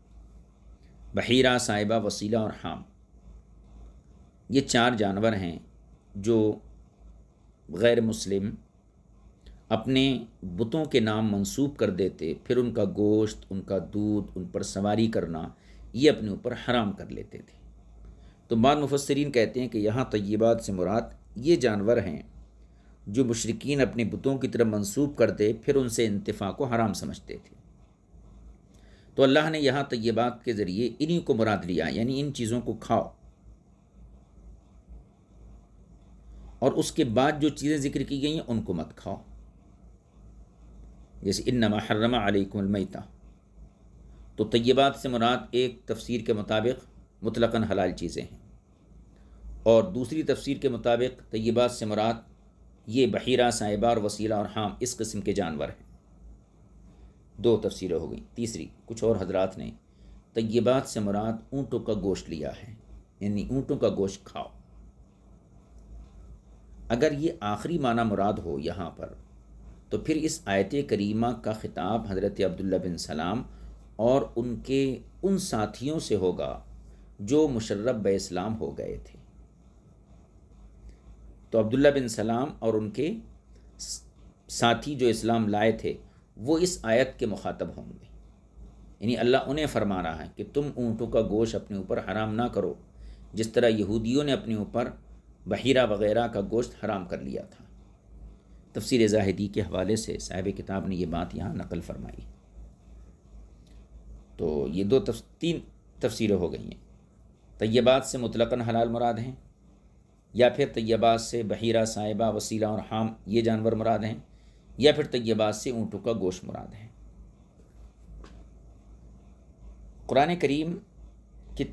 बहीरा साहिबा वसीला और हाम ये चार जानवर हैं जो गैर मुस्लिम अपने बुतों के नाम मंसूब कर देते फिर उनका गोश्त उनका दूध उन पर सवारी करना ये अपने ऊपर हराम कर लेते थे तो बाद मुफसरीन कहते हैं कि यहाँ तयबात से मुराद ये जानवर हैं जो मशरकिन अपने बुतों की तरफ मंसूब करते फिर उनसे इंतफ़ा को हराम समझते थे तो अल्लाह ने यहाँ तय्यबात के ज़रिए इन्हीं को मुराद लिया यानी इन चीज़ों को खाओ और उसके बाद जो चीज़ें जिक्र की गई हैं उनको मत खाओ जैसे इन नमा हर्रमा तो तय्यबात से मुराद एक तफसीर के मुताबिक मुतलकन हलाल चीज़ें हैं और दूसरी तफसीर के मुताबिक तय्यबात से मुराद ये बहिरा साहिबा और वसीला और हाम इस किस्म के जानवर हैं दो तफसीरें हो गई तीसरी कुछ और हजरात ने तयबात से मुराद ऊँटों का गोश्त लिया है यानी ऊँटों का गोश्त खाओ अगर ये आखिरी माना मुराद हो यहाँ पर तो फिर इस आयत करीमा का ख़िताब हज़रत अब्दुल्ला बिन सलाम और उनके उन साथियों से होगा जो मुशर्रब इस्लाम हो गए थे तो अब्दुल्ला बिन सलाम और उनके साथी जो इस्लाम लाए थे वो इस आयत के मुखातब होंगे यानी अल्लाह उन्हें फरमा रहा है कि तुम ऊँटों का गोश अपने ऊपर हराम ना करो जिस तरह यहूदियों ने अपने ऊपर बहिरा वगैरह का गोश्त हराम कर लिया था तफसर जाहिदी के हवाले से साहिब किताब ने यह बात यहाँ नकल फरमाई तो ये दो तफ, तीन तफसीरें हो गई हैं तय्यबात से मुतलकन हलाल मुराद हैं या फिर तयबात से बहिरा साहिबा वसीला और हाम ये जानवर मुराद हैं या फिर तय्यबात से ऊँटों का गोश्त मुराद है कुरान करीम की,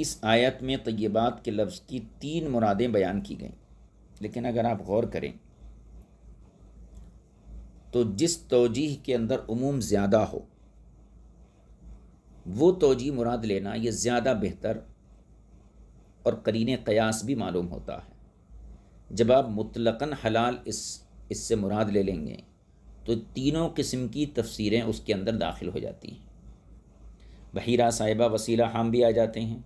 इस आयत में तैयबात के लफ्ज़ की तीन मुरादें बयान की गई लेकिन अगर आप गौर करें तो जिस तोजीह के अंदर उमूम ज़्यादा हो वो तोजी मुराद लेना ये ज़्यादा बेहतर और करीन क़यास भी मालूम होता है जब आप मुतलकन हलाल इस इससे मुराद ले लेंगे तो तीनों किस्म की तफसीरें उसके अंदर दाखिल हो जाती हैं बहीरा साहिबा वसीला हम भी आ जाते हैं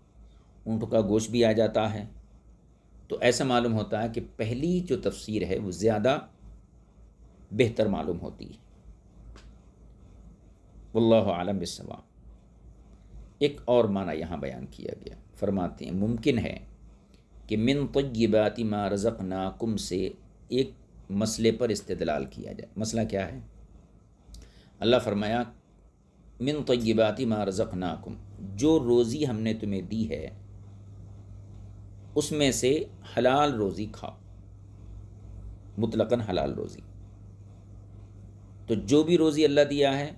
ऊँट का गोश भी आ जाता है तो ऐसा मालूम होता है कि पहली जो तफसीर है वो ज़्यादा बेहतर मालूम होती है आलम सवाब एक और माना यहाँ बयान किया गया फरमाते हैं मुमकिन है कि मिन तयबाती मा रज़क नाकुम से एक मसले पर इस्तलाल किया जाए मसला क्या है अल्लाह फरमाया मिन तयबाती मारज़क नाकुम जो रोज़ी हमने तुम्हें दी है उसमें से हलाल रोज़ी खाओ मुतलकन हलाल रोज़ी तो जो भी रोज़ी अल्लाह दिया है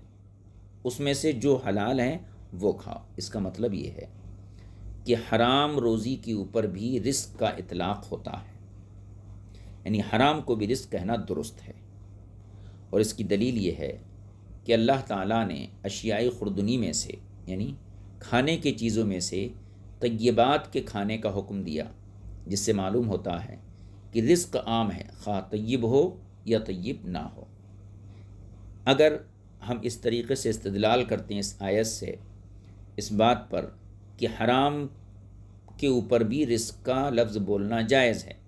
उसमें से जो हलाल हैं वो खाओ इसका मतलब ये है कि हराम रोज़ी के ऊपर भी रिस्क का इतलाक़ होता है यानी हराम को भी रिस्क कहना दुरुस्त है और इसकी दलील ये है कि अल्लाह ताला ने अशियाई खुरदनी में से यानी खाने के चीज़ों में से तय्यबात के खाने का हुक्म दिया जिससे मालूम होता है कि रिस्क आम है खा तय्यब हो या तय्यब ना हो अगर हम इस तरीके से इस्तदलाल करते हैं इस आयत से इस बात पर कि हराम के ऊपर भी रिस्क का लफ्ज़ बोलना जायज़ है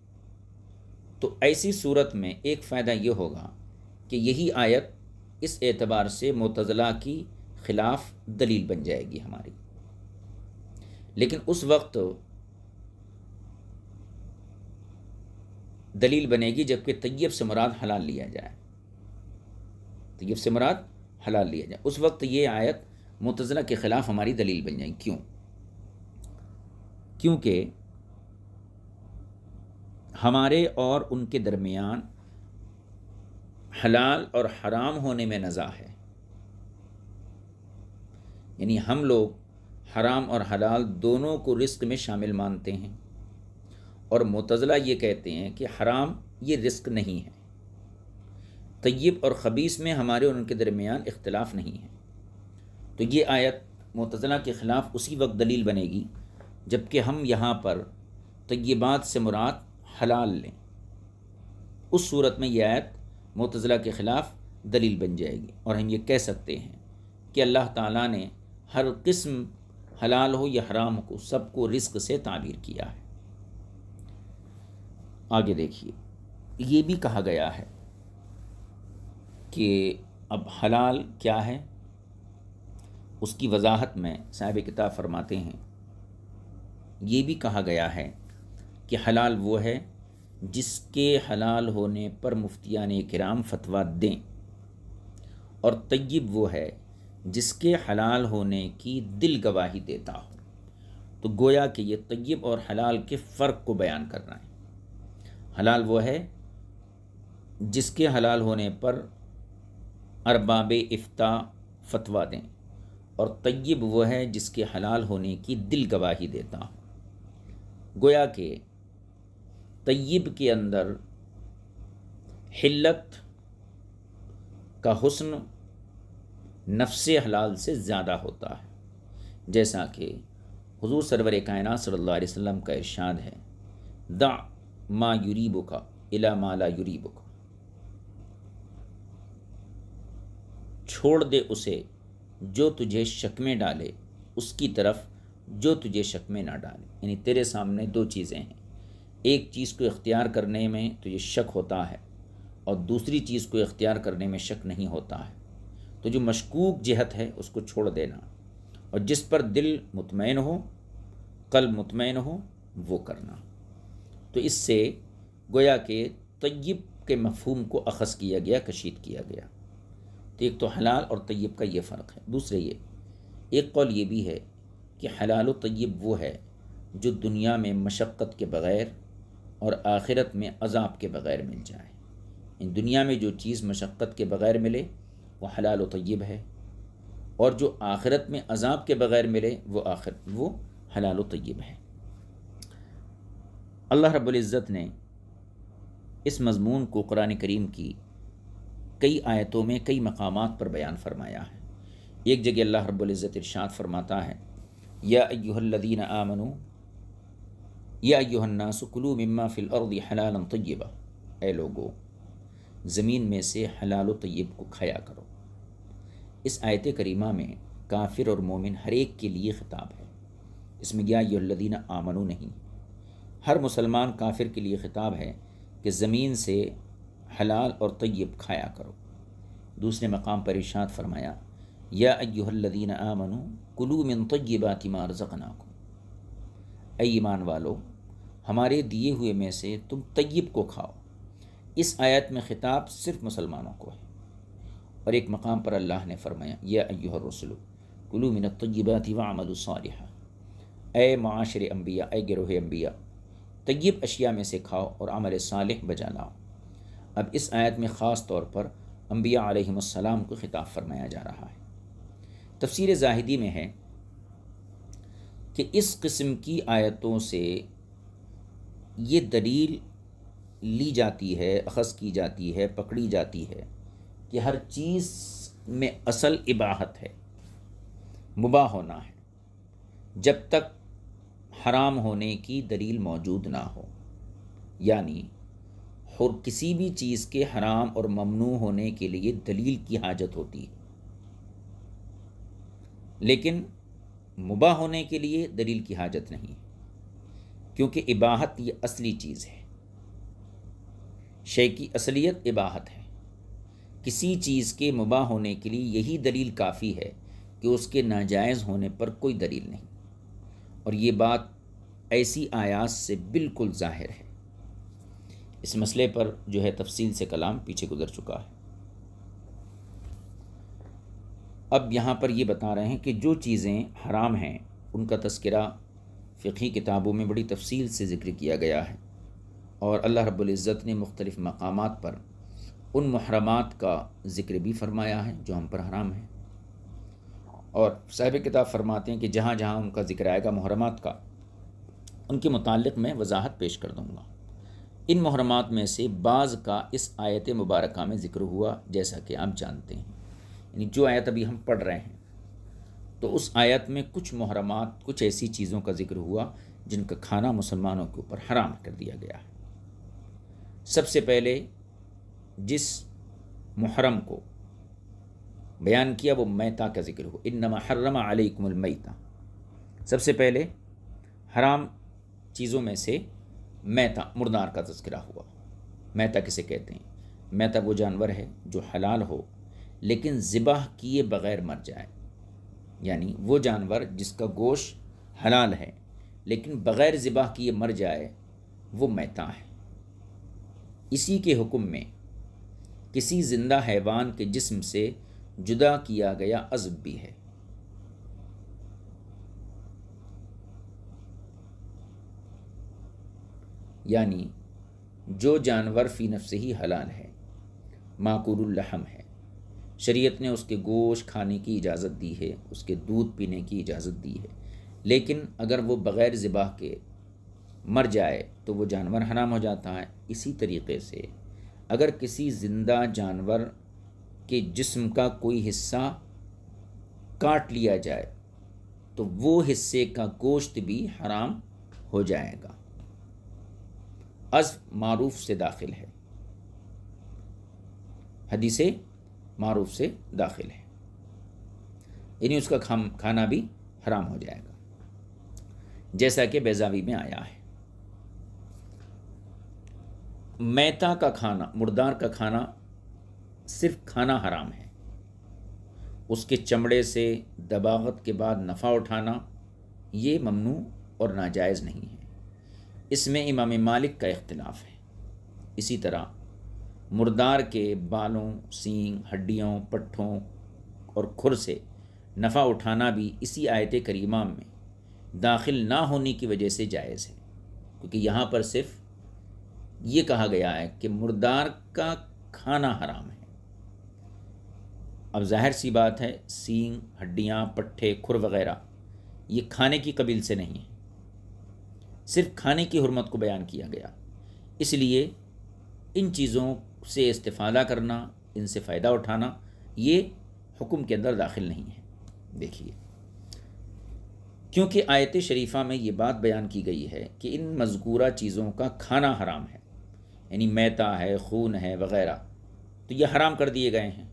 तो ऐसी सूरत में एक फ़ायदा ये होगा कि यही आयत इस एतबार से मतज़ला की ख़िलाफ़ दलील बन जाएगी हमारी लेकिन उस वक्त दलील बनेगी जबकि तैयब से मुराद हलाल लिया जाए तैयब से मुराद हलाल लिया जाए उस वक्त ये आयत मुतज़ला के ख़िलाफ़ हमारी दलील बन जाएगी क्यों क्योंकि हमारे और उनके दरमियान हलाल और हराम होने में नज़ा है यानी हम लोग हराम और हलाल दोनों को रिस्क में शामिल मानते हैं और मतजला ये कहते हैं कि हराम ये रिस्क नहीं है तय्यब और ख़बीस में हमारे और उनके दरमियान इख्तलाफ नहीं है तो ये आयत मुतज़ला के ख़िलाफ़ उसी वक्त दलील बनेगी जबकि हम यहाँ पर तय्यबात से मुराद हलाल लें उस सूरत में यह आयत मतज़ला के ख़िलाफ़ दलील बन जाएगी और हम ये कह सकते हैं कि अल्लाह ताला ने हर किस्म हलाल हो या हराम को सबको रिस्क से ताबीर किया है आगे देखिए ये भी कहा गया है कि अब हलाल क्या है उसकी वजाहत में साहब किताब फरमाते हैं ये भी कहा गया है कि हलाल वो है जिसके हलाल होने पर मुफ्तिया ने कराम फतवा दें और तय्यब वो है जिसके हलाल होने की दिल गवाही देता हो तो गोया कि ये तय्यब और हलाल के फ़र्क को बयान करना है हलाल वो है जिसके हलाल होने पर अरबाब इफ्ता फतवा दें और तय्यब वो है जिसके हलाल होने की दिल गवाही देता हो गोया के तय्यब के अंदर हिल्लत का हुस्न नफ्स हलाल से ज़्यादा होता है जैसा कि हुजूर सरवर कायन सल्ला वसम का इरशाद है दा मा यूरीबो का इला माला यूरीबो का छोड़ दे उसे जो तुझे शक में डाले उसकी तरफ जो तुझे शक में ना डाले यानी तेरे सामने दो चीज़ें हैं एक चीज़ को इख्तियार करने में तो ये शक होता है और दूसरी चीज़ को इख्तियार करने में शक नहीं होता है तो जो मशकूक जहत है उसको छोड़ देना और जिस पर दिल मुतमैन हो कल मुतमैन हो वो करना तो इससे गोया के तयब के मफहूम को अखज़ किया गया कशीद किया गया तो एक तो हलाल और तयब का ये फ़र्क है दूसरे ये एक कौल ये भी है कि हलाल व तय्यब वो है जो दुनिया में मशक्क़त के बग़ैर और आखिरत में अजाब के बग़ैर मिल जाए इन दुनिया में जो चीज़ मशक्क़त के बग़ैर मिले वो हलाल व तयब है और जो आखिरत में अजाब के बग़ैर मिले वो आखिर वो हलाल व तयब है अल्लाह रब्ज़त ने इस मज़मून को कुरान करीम की कई आयतों में कई मकाम पर बयान फरमाया है एक जगह अल्लाह रब्ज़त इरशाद फरमाता है या युहल्लदीन आमनू या युहन्ना सुकलू मम्मा फ़िल अर्दी हलाल तय्यबा ए लोगो ज़मीन में से हलाल तय्यब को खाया करो इस आयत करीमा में काफिर और मोमिन हर एक के लिए ख़िताब है इसमें या यदीन आमनू नहीं हर मुसलमान काफिर के लिए ख़िताब है कि ज़मीन से हलाल और तय्यब खाया करो दूसरे मकाम पर इशात फरमाया या अयुहल्लदीन आमनु कुलू मिन तय्यबातिमा रज़कनाकुम ऐ ईमान वालो हमारे दिए हुए में से तुम तय्यब को खाओ इस आयत में ख़िताब सिर्फ मुसलमानों को है और एक मकाम पर अल्लाह ने फरमाया या अयुह रसुल कुलू मिन तय्यबाती वामल ए माशर अम्बिया ए गिरोह अम्बिया तय्यब अशिया में से खाओ और अमल साल बजा लाओ अब इस आयत में ख़ास तौर पर अम्बिया आलम को ख़िताब फरमाया जा रहा है तफसर जाहिदी में है कि इस किस्म की आयतों से ये दलील ली जाती है अखज़ की जाती है पकड़ी जाती है कि हर चीज़ में असल इबाहत है मुबा होना है जब तक हराम होने की दलील मौजूद ना हो यानी और किसी भी चीज़ के हराम और ममनू होने के लिए दलील की हाजत होती है लेकिन मुबा होने के लिए दलील की हाजत नहीं क्योंकि इबाहत ये असली चीज़ है शे की असलियत इबाहत है किसी चीज़ के मुबा होने के लिए यही दलील काफ़ी है कि उसके नाजायज़ होने पर कोई दलील नहीं और ये बात ऐसी आयास से बिल्कुल जाहिर है इस मसले पर जो है तफसील से कलाम पीछे गुजर चुका है अब यहाँ पर ये बता रहे हैं कि जो चीज़ें हराम हैं उनका तस्करा फ़िकी किताबों में बड़ी तफसील से ज़िक्र किया गया है और अल्लाह रब्ज़त ने मुख्तलिफ़ मकाम पर उन महरमात का ज़िक्र भी फ़रमाया है जो हम पर हराम है और साहिब किताब फरमाते हैं कि जहाँ जहाँ उनका ज़िक्र आएगा महरमात का उनके मुतल मैं वजाहत पेश कर दूँगा इन महरमात में से बाज़ का इस आयत मुबारक में ज़िक्र हुआ जैसा कि आप जानते हैं यानी जो आयत अभी हम पढ़ रहे हैं तो उस आयत में कुछ मुहरमात कुछ ऐसी चीज़ों का जिक्र हुआ जिनका खाना मुसलमानों के ऊपर हराम कर दिया गया है सबसे पहले जिस मुहरम को बयान किया वो मैता का जिक्र हो इन नमा हर्रम सबसे पहले हराम चीज़ों में से मैता मुर्दार का तस्करा हुआ मैता किसे कहते हैं मैता वो जानवर है जो हलाल हो लेकिन ज़िबाह किए बग़ैर मर जाए यानी वो जानवर जिसका गोश हलाल है लेकिन बग़ैर ज़िबाह की ये मर जाए वो मैता है इसी के हुक्म में किसी ज़िंदा हैवान के जिस्म से जुदा किया गया अज़ब भी है यानी जो जानवर फ़ी से ही हलाल है माकुरहम है शरीयत ने उसके गोश्त खाने की इजाज़त दी है उसके दूध पीने की इजाज़त दी है लेकिन अगर वो बग़ैर ज़िबा के मर जाए तो वो जानवर हराम हो जाता है इसी तरीके से अगर किसी ज़िंदा जानवर के जिस्म का कोई हिस्सा काट लिया जाए तो वो हिस्से का गोश्त भी हराम हो जाएगा अज़ मारूफ से दाखिल है हदीसे मारूफ से दाखिल है यानी उसका खाम खाना भी हराम हो जाएगा जैसा कि बेजावी में आया है मैता का खाना मुर्दार का खाना सिर्फ खाना हराम है उसके चमड़े से दबावत के बाद नफ़ा उठाना ये ममनू और नाजायज़ नहीं है इसमें इमाम मालिक का इख्तलाफ है इसी तरह मुर्दार के बालों सींग हड्डियों पट्ठों और खुर से नफ़ा उठाना भी इसी आयत करीमा में दाखिल ना होने की वजह से जायज़ है क्योंकि यहाँ पर सिर्फ ये कहा गया है कि मुर्दार का खाना हराम है अब जाहिर सी बात है सींग हड्डियाँ पट्ठे खुर वगैरह ये खाने की कबील से नहीं है सिर्फ खाने की हरमत को बयान किया गया इसलिए इन चीज़ों से इस्तेफादा करना इनसे फ़ायदा उठाना ये हुक्म के अंदर दाखिल नहीं है देखिए क्योंकि आयत शरीफा में ये बात बयान की गई है कि इन मजकूरा चीज़ों का खाना हराम है यानी मैता है खून है वगैरह तो ये हराम कर दिए गए हैं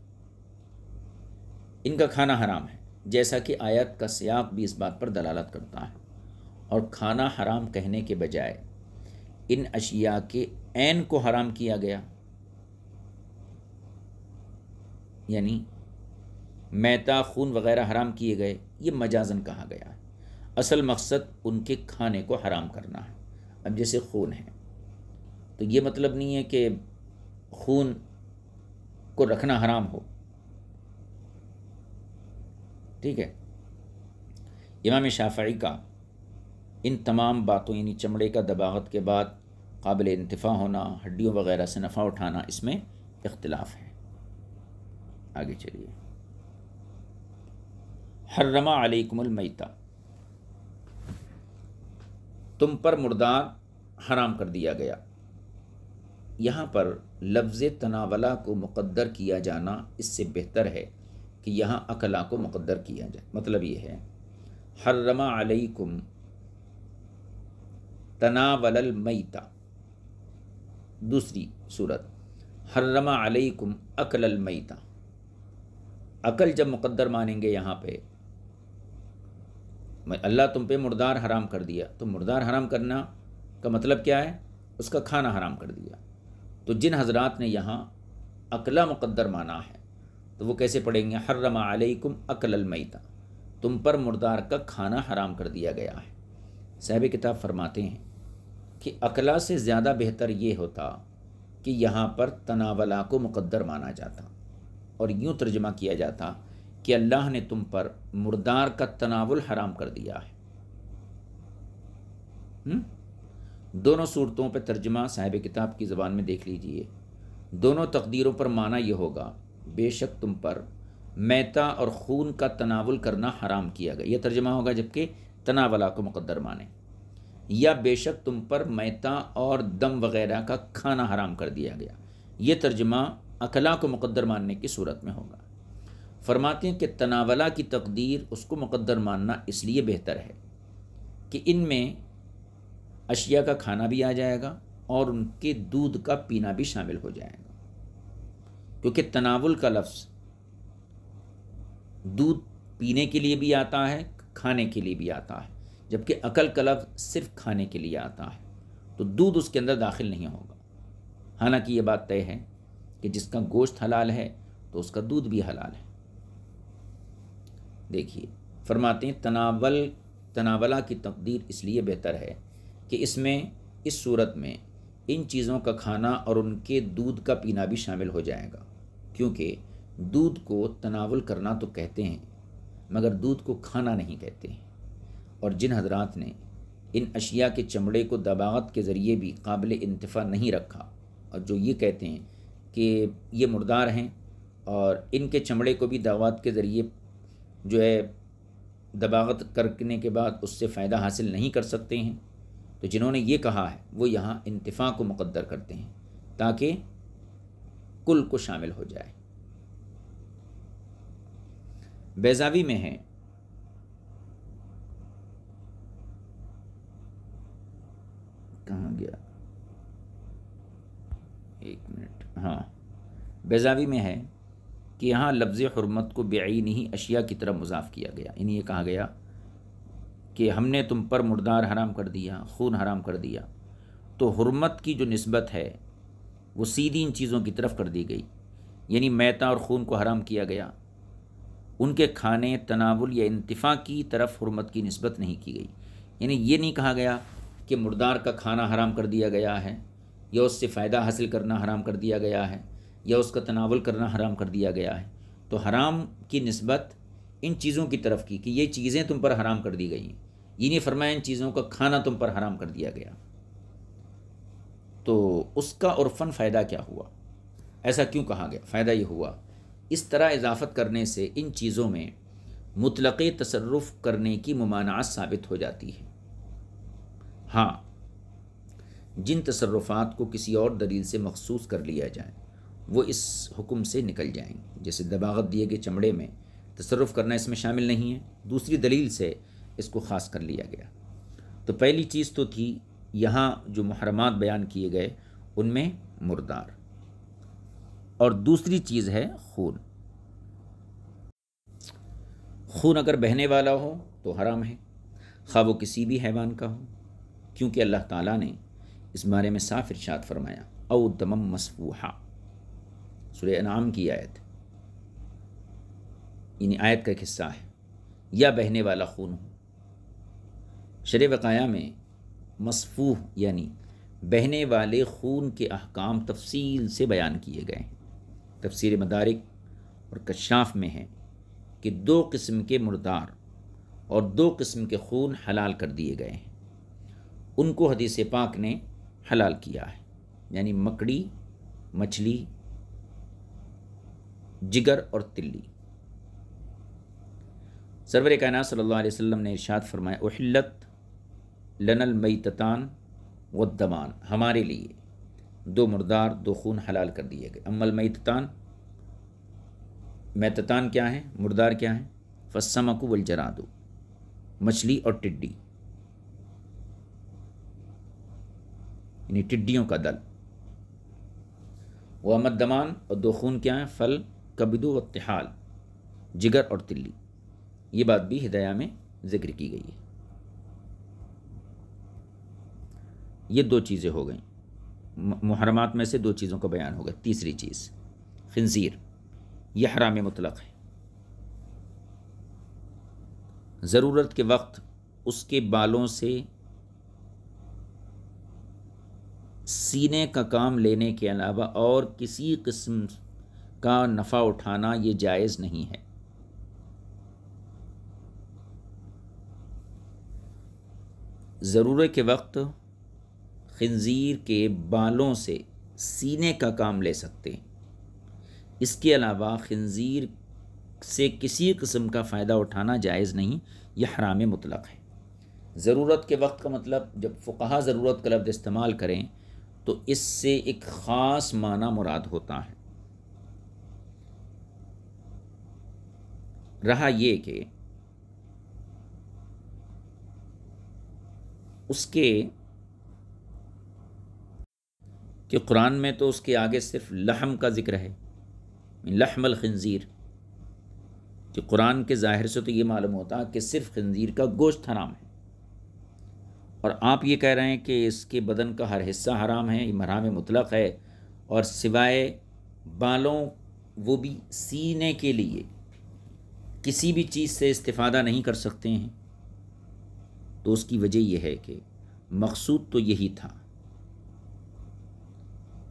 इनका खाना हराम है जैसा कि आयत का सयाक भी इस बात पर दलालत करता है और खाना हराम कहने के बजाय इन अशिया के एन को हराम किया गया यानी मैता खून वगैरह हराम किए गए ये मजाजन कहा गया है असल मकसद उनके खाने को हराम करना है अब जैसे खून है तो ये मतलब नहीं है कि खून को रखना हराम हो ठीक है इमाम शाफाई का इन तमाम बातों यानी चमड़े का दबावत के बाद काबिल इंतफ़ा होना हड्डियों वगैरह से नफ़ा उठाना इसमें इख्तलाफ है आगे चलिए हर्रमा मैता तुम पर मुर्दार हराम कर दिया गया यहाँ पर लफ्ज़ तनावला को मुकद्दर किया जाना इससे बेहतर है कि यहाँ अकला को मुकद्दर किया जाए मतलब ये है हर्रमा अलैकुम तनावल मैता दूसरी सूरत हर्रमा अलैकुम अकल मैता अकल जब मुकद्दर मानेंगे यहाँ पे मैं अल्लाह तुम पे मुर्दार हराम कर दिया तो मुर्दार हराम करना का मतलब क्या है उसका खाना हराम कर दिया तो जिन हजरात ने यहाँ अकला मुकद्दर माना है तो वो कैसे पढ़ेंगे हर्रम अलैकुम अकल अलमैता तुम पर मुर्दार का खाना हराम कर दिया गया है साहब किताब फरमाते हैं कि अकला से ज़्यादा बेहतर ये होता कि यहाँ पर तनावला को मुकद्दर माना जाता और यूँ तर्जमा किया जाता कि अल्लाह ने तुम पर मुर्दार का तनावुल हराम कर दिया है हम्म? दोनों सूरतों पर तर्जमा साहिब किताब की ज़बान में देख लीजिए दोनों तकदीरों पर माना यह होगा बेशक तुम पर मैता और खून का तनावुल करना हराम किया गया यह तर्जमा होगा जबकि तनावला को मुकद्दर माने या बेशक तुम पर मैता और दम वगैरह का खाना हराम कर दिया गया ये तर्जमा अकला को मुकद्दर मानने की सूरत में होगा फरमाते हैं कि तनावला की तकदीर उसको मुकद्दर मानना इसलिए बेहतर है कि इनमें अशिया का खाना भी आ जाएगा और उनके दूध का पीना भी शामिल हो जाएगा क्योंकि तनावल का लफ्ज़ दूध पीने के लिए भी आता है खाने के लिए भी आता है जबकि अकल का लफ्ज़ सिर्फ खाने के लिए आता है तो दूध उसके अंदर दाखिल नहीं होगा हालांकि ये बात तय है कि जिसका गोश्त हलाल है तो उसका दूध भी हलाल है देखिए फरमाते हैं तनावल तनावला की तकदीर इसलिए बेहतर है कि इसमें इस सूरत में इन चीज़ों का खाना और उनके दूध का पीना भी शामिल हो जाएगा क्योंकि दूध को तनावल करना तो कहते हैं मगर दूध को खाना नहीं कहते और जिन हजरात ने इन अशिया के चमड़े को दबावत के ज़रिए भी काबिल इंतफ़ा नहीं रखा और जो ये कहते हैं कि ये मुर्दार हैं और इनके चमड़े को भी दावत के ज़रिए जो है दबागत करने के बाद उससे फ़ायदा हासिल नहीं कर सकते हैं तो जिन्होंने ये कहा है वो यहाँ इंतफा को मुकद्दर करते हैं ताकि कुल को शामिल हो जाए बेजावी में है कहाँ गया हाँ बेजावी में है कि यहाँ लफ्ज़ हरमत को बेईन ही अशिया की तरफ मुजाफ़ किया गया इन्हें ये कहा गया कि हमने तुम पर मुर्दार हराम कर दिया खून हराम कर दिया तो हरमत की जो नस्बत है वो सीधी इन चीज़ों की तरफ कर दी गई यानी मैता और खून को हराम किया गया उनके खाने तनावुल या इंतफ़ा की तरफ हरमत की नस्बत नहीं की गई यानी ये नहीं कहा गया कि मुर्दार का खाना हराम कर दिया गया है या उससे फ़ायदा हासिल करना हराम कर दिया गया है या उसका तनावल करना हराम कर दिया गया है तो हराम की नस्बत इन चीज़ों की तरफ की कि ये चीज़ें तुम पर हराम कर दी गई इन ये नहीं फरमाया इन चीज़ों का खाना तुम पर हराम कर दिया गया तो उसका और फन फ़ायदा क्या हुआ ऐसा क्यों कहा गया फ़ायदा ये हुआ इस तरह इजाफ़त करने से इन चीज़ों में मुतलक़ तसरफ़ करने की ममानात साबित हो जाती है हाँ जिन तसरफात को किसी और दलील से मखसूस कर लिया जाए वो इस हुक्म से निकल जाएंगे जैसे दबागत दिए गए चमड़े में तसरफ़ करना इसमें शामिल नहीं है दूसरी दलील से इसको ख़ास कर लिया गया तो पहली चीज़ तो थी यहाँ जो महरमात बयान किए गए उनमें मुर्दार और दूसरी चीज़ है खून खून अगर बहने वाला हो तो हराम है खा वो किसी भी हैवान का हो क्योंकि अल्लाह ताला ने इस बारे में साफ इर्शाद फरमाया औ तमम मसफूहा सुरे इनाम की आयत यानी आयत का एक हिस्सा है या बहने वाला खून हो शर वक़ाया में मसफूह यानी बहने वाले खून के अहकाम तफसील से बयान किए गए हैं तफसर मदारक और कशाफ में है कि दो किस्म के मुर्दार और दो किस्म के खून हलाल कर दिए गए हैं उनको हदीस पाक ने हलाल किया है यानी मकड़ी मछली जिगर और तिल्ली सरवर कायन सल्ला वसम ने इरशाद फरमाया उहलत लनल मई ततान व दमान हमारे लिए दो मुर्दार दो खून हलाल कर दिए गए अमल मई ततान क्या है मुर्दार क्या है फसमकु दो मछली और टिड्डी यानी टिड्डियों का दल वह दमान और दो खून क्या हैं फल कबदू और तिहाल जिगर और तिल्ली ये बात भी हिदया में जिक्र की गई है ये दो चीज़ें हो गई मुहरमात में से दो चीज़ों का बयान हो गया तीसरी चीज़ खंजीर यह हराम मुतलक है ज़रूरत के वक्त उसके बालों से सीने का काम लेने के अलावा और किसी किस्म का नफ़ा उठाना ये जायज़ नहीं है ज़रूर के वक्त खंजीर के बालों से सीने का काम ले सकते हैं इसके अलावा खंजीर से किसी किस्म का फ़ायदा उठाना जायज़ नहीं यह हराम मुतलक है ज़रूरत के वक्त का मतलब जब फ़ुकाहा ज़रूरत का लफ्ज़ इस्तेमाल करें तो इससे एक ख़ास माना मुराद होता है रहा ये कि उसके कि कुरान में तो उसके आगे सिर्फ लहम का ज़िक्र है लहमल खंज़ीर कि कुरान के ज़ाहिर से तो ये मालूम होता कि सिर्फ खंज़ीर का गोश्त हराम है और आप ये कह रहे हैं कि इसके बदन का हर हिस्सा हराम है ये मराम मुतलक है और सिवाय बालों वो भी सीने के लिए किसी भी चीज़ से इस्ता नहीं कर सकते हैं तो उसकी वजह यह है कि मकसूद तो यही था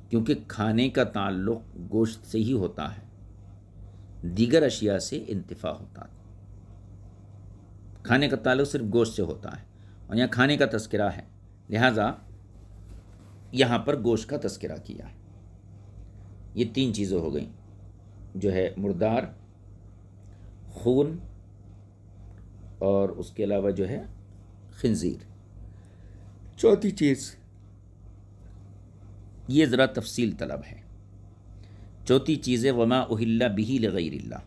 क्योंकि खाने का ताल्लुक गोश्त से ही होता है दीगर अशिया से इंतफा होता है खाने का ताल्लुक सिर्फ गोश्त से होता है और यहाँ खाने का तस्करा है लिहाजा यहाँ पर गोश्त का तस्करा किया है ये तीन चीज़ें हो गई जो है मुर्दार खून और उसके अलावा जो है खंजीर चौथी चीज़ ये ज़रा तफसील तलब है चौथी चीज़ें वमा उहिल्ला बिही लगैरल्ला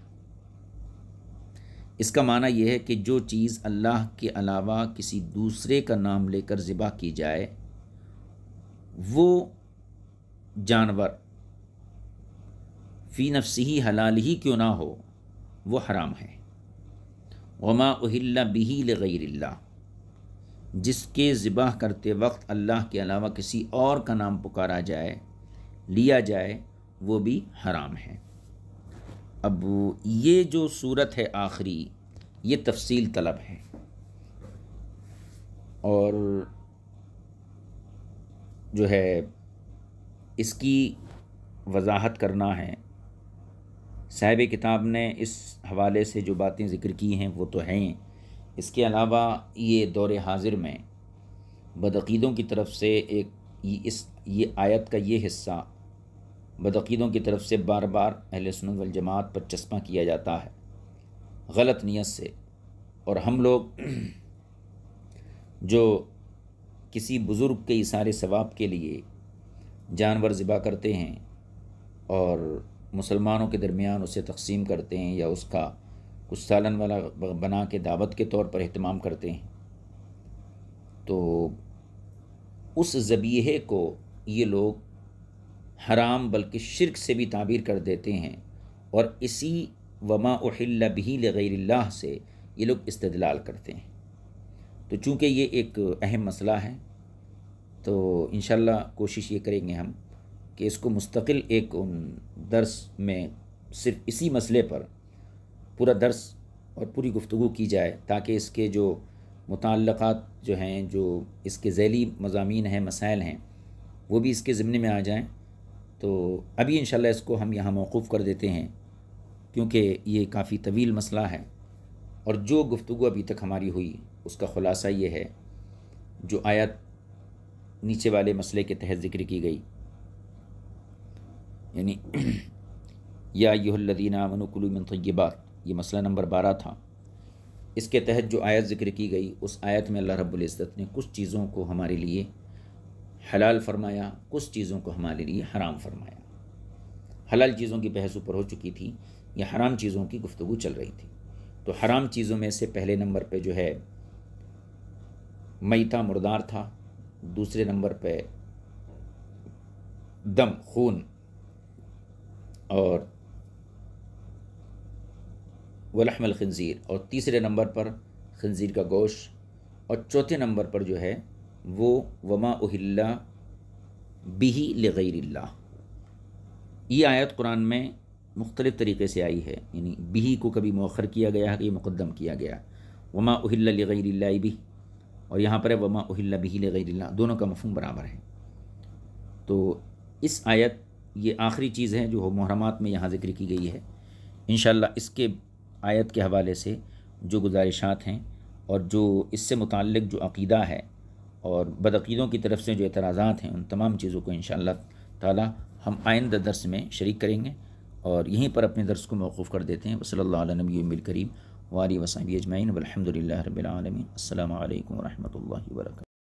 इसका माना यह है कि जो चीज़ अल्लाह के अलावा किसी दूसरे का नाम लेकर ज़िबा की जाए वो जानवर फ़ी नफसी ही हलाल ही क्यों ना हो वो हराम है वमा उहिल्ला बिही लगैरल्ला जिसके ज़िबा करते वक्त अल्लाह के अलावा किसी और का नाम पुकारा जाए लिया जाए वो भी हराम है अब ये जो सूरत है आखिरी ये तफसील तलब है और जो है इसकी वजाहत करना है साहिब किताब ने इस हवाले से जो बातें ज़िक्र की हैं वो तो हैं इसके अलावा ये दौर हाजिर में बदकीदों की तरफ से एक इस ये आयत का ये हिस्सा बदकीदों की तरफ से बार बार अहल सुनवल पर चश्मा किया जाता है गलत नीयत से और हम लोग जो किसी बुज़ुर्ग के इशारे सवाब के लिए जानवर ज़िबा करते हैं और मुसलमानों के दरमियान उसे तकसीम करते हैं या उसका कुछ सालन वाला बना के दावत के तौर पर अहतमाम करते हैं तो उस जबीहे को ये लोग हराम बल्कि शिरक से भी ताबीर कर देते हैं और इसी वमा उहिल्ला भी लगैरल्ला से ये लोग इस्तदलाल करते हैं तो चूँकि ये एक अहम मसला है तो इन कोशिश ये करेंगे हम कि इसको मुस्तकिल एक उन दर्स में सिर्फ इसी मसले पर पूरा दर्स और पूरी गुफ्तु की जाए ताकि इसके जो मुतक़ात जो हैं जो इसके जैली मजामी हैं मसाइल हैं वो भी इसके ज़िमने में आ जाएँ तो अभी इन इसको हम यहाँ मौकूफ़ कर देते हैं क्योंकि ये काफ़ी तवील मसला है और जो गुफ्तु अभी तक हमारी हुई उसका ख़ुलासा ये है जो आयत नीचे वाले मसले के तहत ज़िक्र की गई यानी या युहल्लदीना मनकुलमिन तय्यबात ये मसला नंबर बारह था इसके तहत जो आयत ज़िक्र की गई उस आयत में अल्लाह रब्बुल इज़्ज़त ने कुछ चीज़ों को हमारे लिए हलाल फरमाया कुछ चीज़ों को हमारे लिए हराम फरमाया हलाल चीज़ों की बहस ऊपर हो चुकी थी या हराम चीज़ों की गुफ्तु चल रही थी तो हराम चीज़ों में से पहले नंबर पे जो है था मुर्दार था दूसरे नंबर पे दम खून और वलहमल खंजीर और तीसरे नंबर पर खंजीर का गोश और चौथे नंबर पर जो है वो वमा उहिल्ला बिही लगैरल्ला ये आयत कुरान में मुख्तलिफ़ तरीके से आई है यानी बिही को कभी मौखर किया गया है कभी मुकदम किया गया वमा उहिल्ला लगैरल्ला भी और यहाँ पर है वमा उहिल्ला बिही लगैरल्ला दोनों का मफहम बराबर है तो इस आयत ये आखिरी चीज़ है जो मुहरमात में यहाँ जिक्र की गई है इन इसके आयत के हवाले से जो गुजारिशात हैं और जो इससे मुतल जो अकीदा है और बदअक़ीदों की तरफ से जो एतराज़ा हैं उन तमाम चीज़ों को इन ताला हम आइंद दरस में शरीक करेंगे और यहीं पर अपने दरस को मौकूफ़ कर देते हैं वसल्ला नबी मिल करीम वारी वसाबी अजमाइन वलहमदिल्ला रबालमीन असल वरहमल वर्क